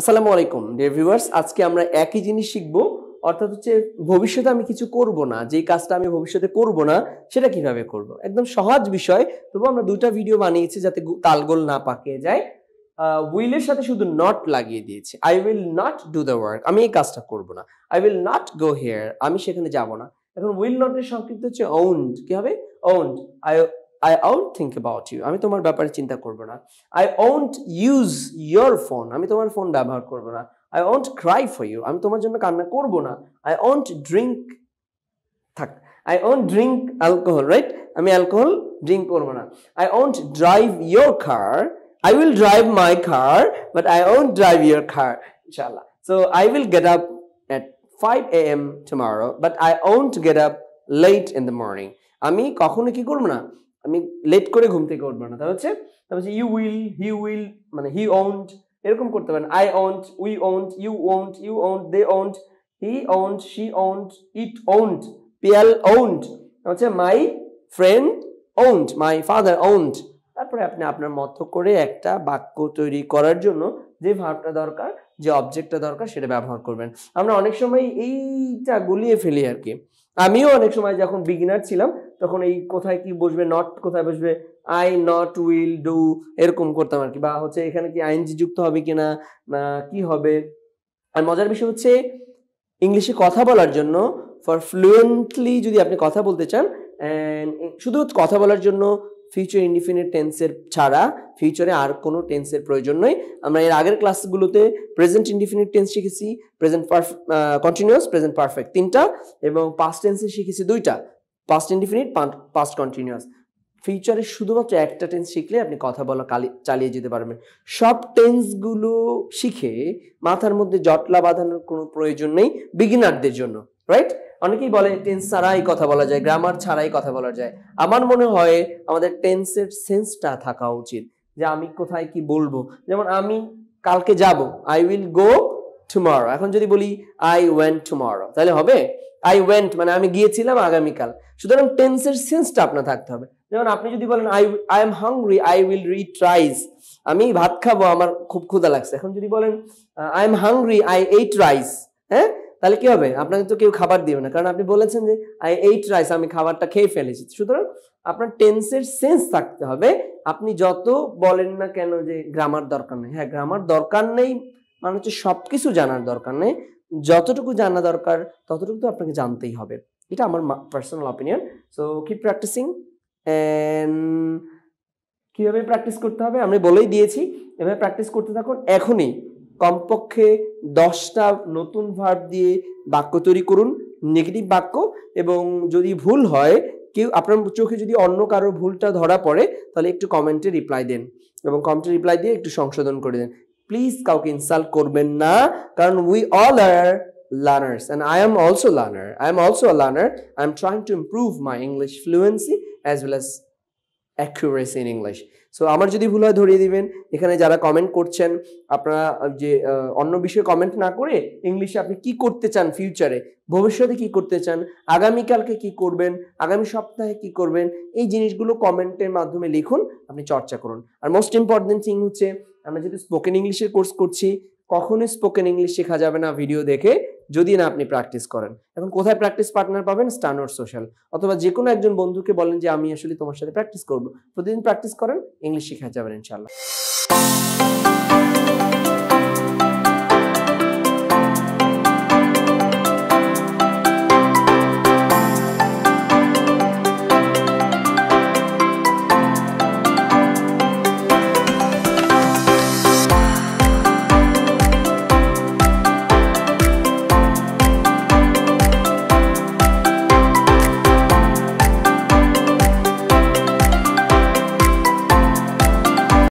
আসসালামু আলাইকুম dear viewers আজকে আমরা একই জিনিস শিখব অর্থাৎ হচ্ছে ভবিষ্যতে আমি কিছু করব না যে কাজটা আমি ভবিষ্যতে করব না সেটা কিভাবে করব একদম সহজ বিষয় তবু আমরা দুটা ভিডিও বানিয়েছি যাতে তালগোল না পাকে যায় উইলের সাথে শুধু নট লাগিয়ে দিয়েছি I will not do the work আমি এই কাজটা করব না I will not go here আমি সেখানে যাব না এখন উইল নটের সংক্ষিপ্ত হচ্ছে ওন্ড কি হবে won't I I won't think about you আমি তোমার ব্যাপারে চিন্তা করবো না I won't use your phone আমি তোমার ফোন ব্যবহার করবো না I won't cry for you আমি তোমার জন্য কান্না করব না আই ওন্ট ড্রিঙ্ক থাক I won't drink alcohol right আমি অ্যালকোহল ড্রিঙ্ক করবো না I won't drive your car I will drive my car but I won't drive your car ইনশাল্লাহ so I will get up at five A M tomorrow but I won't get up late in the morning আমি কখনো কি করবো না আমি late করে ঘুম থেকে উঠবো না তার হচ্ছে তার হচ্ছে ইউ উইল হি উইল মানে হি ওন্ট এরকম করতে পারেন I won't we won't you won't you won't they won't he won't she won't it won't Piyal তার হচ্ছে my friend won't my father won't তারপরে আপনি আপনার মতো করে একটা বাক্য তৈরি করার জন্য যে ভাবটা দরকার যে অবজেক্টটা দরকার সেটা ব্যবহার করবেন আমরা অনেক সময় এইটা গুলিয়ে ফেলি আর কি আমিও অনেক সময় যখন বিগিনার ছিলাম তখন এই কোথায় কি বসবে নট কোথায় বসবে আই নট উইল ডু এরকম করতাম আর কি বা হচ্ছে এখানে কি আইনজি যুক্ত হবে কিনা না কি হবে আর মজার বিষয় হচ্ছে ইংলিশে কথা বলার জন্য ফর ফ্লুয়েন্টলি যদি আপনি কথা বলতে চান শুধু কথা বলার জন্য ফিউচার ইন্ডিফিনিট টেন্সের ছাড়া ফিউচারে আর কোনো টেন্সের প্রয়োজন নয় আমরা এর আগের ক্লাসগুলোতে প্রেজেন্ট ইন্ডিফিনিট টেন্স শিখেছি প্রেজেন্ট কন্টিনিউস প্রেজেন্ট পারফেক্ট তিনটা এবং পাস্ট টেন্সে শিখেছি দুইটা পাস্ট ইনডিফিনিট পাস্ট কন্টিনিউয়াস ফিউচারে শুধুমাত্র একটা টেন্স শিখলে আপনি কথা বলা চালিয়ে যেতে পারবেন সব টেন্সগুলো শিখে মাথার মধ্যে জটলা বাঁধানোর কোনো প্রয়োজন নেই বিগিনারদের জন্য রাইট অনেকেই বলে টেন্স ছাড়াই কথা বলা যায় গ্রামার ছাড়াই কথা বলা যায় আমার মনে হয় আমাদের টেন্সের সেন্সটা থাকা উচিত যে আমি কোথায় কি বলবো যেমন আমি কালকে যাব আই উইল গো টুমারো এখন যদি বলি আই ওয়েন টুমারো তাহলে হবে আই ওয়েন্ট মানে আমি গিয়েছিলাম আগামীকাল সুতরাং টেন্সের সেন্সটা আপনার থাকতে হবে যেমন আপনি যদি বলেন I I am hungry I will eat rice আমি ভাত খাবো আমার খুব ক্ষুধা লাগছে এখন যদি বলেন I am hungry I ate rice হ্যাঁ তাহলে কি হবে আপনাকে তো কেউ খাবার দিবে না কারণ আপনি বলেছেন যে আই এইট রাইস আমি খাবারটা খেয়ে ফেলেছি সুতরাং আপনার টেন্সের সেন্স থাকতে হবে আপনি যত বলেন না কেন যে গ্রামার দরকার নেই হ্যাঁ গ্রামার দরকার নেই মানে হচ্ছে সব কিছু জানার দরকার নেই যতটুকু জানা দরকার ততটুকু তো আপনাকে জানতেই হবে এটা আমার পার্সোনাল অপিনিয়ন সো কি প্র্যাকটিসিং অ্যান্ড কীভাবে প্র্যাকটিস করতে হবে আমি বলেই দিয়েছি এভাবে প্র্যাকটিস করতে থাকুন এখনই কমপক্ষে দশটা নতুন ভার্ব দিয়ে বাক্য তৈরি করুন নেগেটিভ বাক্য এবং যদি ভুল হয় কেউ আপনার চোখে যদি অন্য কারোর ভুলটা ধরা পড়ে তাহলে একটু কমেন্টে রিপ্লাই দেন এবং কমেন্টে রিপ্লাই দিয়ে একটু সংশোধন করে দেন please kauke insult korben na karon we all are learners and i am also a learner i am also a learner i am trying to improve my english fluency as well as accuracy in English so আমার যদি ভুল হয় ধরিয়ে দিবেন এখানে যারা comment করছেন আপনারা যে অন্য বিষয়ে কমেন্ট না করে ইংলিশে আপনি কি করতে চান ফিউচারে ভবিষ্যতে কি করতে চান আগামীকালকে কি করবেন আগামী সপ্তাহে কি করবেন এই জিনিসগুলো কমেন্টের মাধ্যমে লিখুন আপনি চর্চা করুন আর মোস্ট ইম্পর্টেন্ট থিং হচ্ছে আমরা যেহেতু স্পোকেন ইংলিশের কোর্স করছি কখনোই স্পোকেন ইংলিশ শেখা যাবে না ভিডিও দেখে যদি না আপনি প্র্যাকটিস করেন এখন কোথায় প্র্যাকটিস পার্টনার পাবেন স্টানোর সোশ্যাল অথবা যে কোনো একজন বন্ধুকে বলেন যে আমি আসলে তোমার সাথে প্র্যাকটিস করব প্রতিদিন প্র্যাকটিস করেন ইংলিশ শেখা যাবেন ইনশাল্লাহ